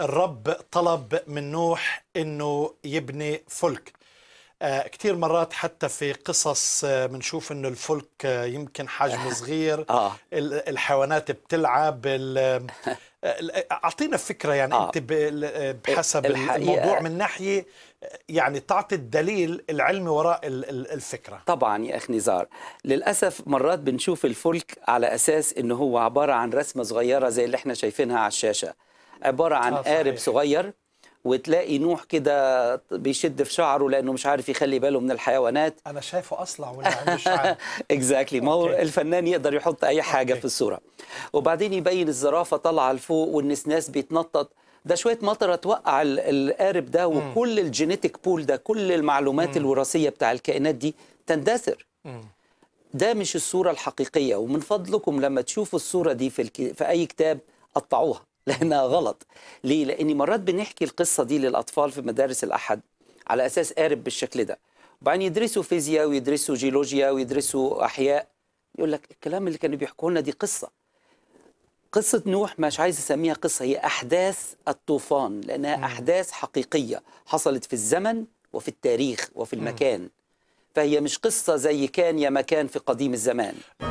الرب طلب من نوح انه يبني فلك آه، كثير مرات حتى في قصص بنشوف آه، انه الفلك آه، يمكن حجمه صغير الحيوانات بتلعب اعطينا فكره يعني آه. انت بحسب الموضوع من ناحيه يعني تعطي الدليل العلمي وراء الفكره طبعا يا اخ نزار للاسف مرات بنشوف الفلك على اساس انه هو عباره عن رسمه صغيره زي اللي احنا شايفينها على الشاشه عباره عن آه، قارب صغير وتلاقي نوح كده بيشد في شعره لانه مش عارف يخلي باله من الحيوانات انا شايفه اصلع ولا عنده شعر اكزاكتلي ما هو الفنان يقدر يحط اي حاجه أوكي. في الصوره وبعدين يبين الزرافه طالعه لفوق والنسناس بيتنطط ده شويه مطره توقع القارب ده وكل الجينيتيك بول ده كل المعلومات م. الوراثيه بتاع الكائنات دي تندثر ده مش الصوره الحقيقيه ومن فضلكم لما تشوفوا الصوره دي في, الك... في اي كتاب قطعوها لانها غلط ليه لاني مرات بنحكي القصه دي للاطفال في مدارس الاحد على اساس قارب بالشكل ده وبعدين يدرسوا فيزياء ويدرسوا جيولوجيا ويدرسوا احياء يقول لك الكلام اللي كانوا بيحكوا لنا دي قصه قصة نوح مش عايز اسميها قصة هي أحداث الطوفان لأنها م. أحداث حقيقية حصلت في الزمن وفي التاريخ وفي المكان م. فهي مش قصة زي كان يا مكان في قديم الزمان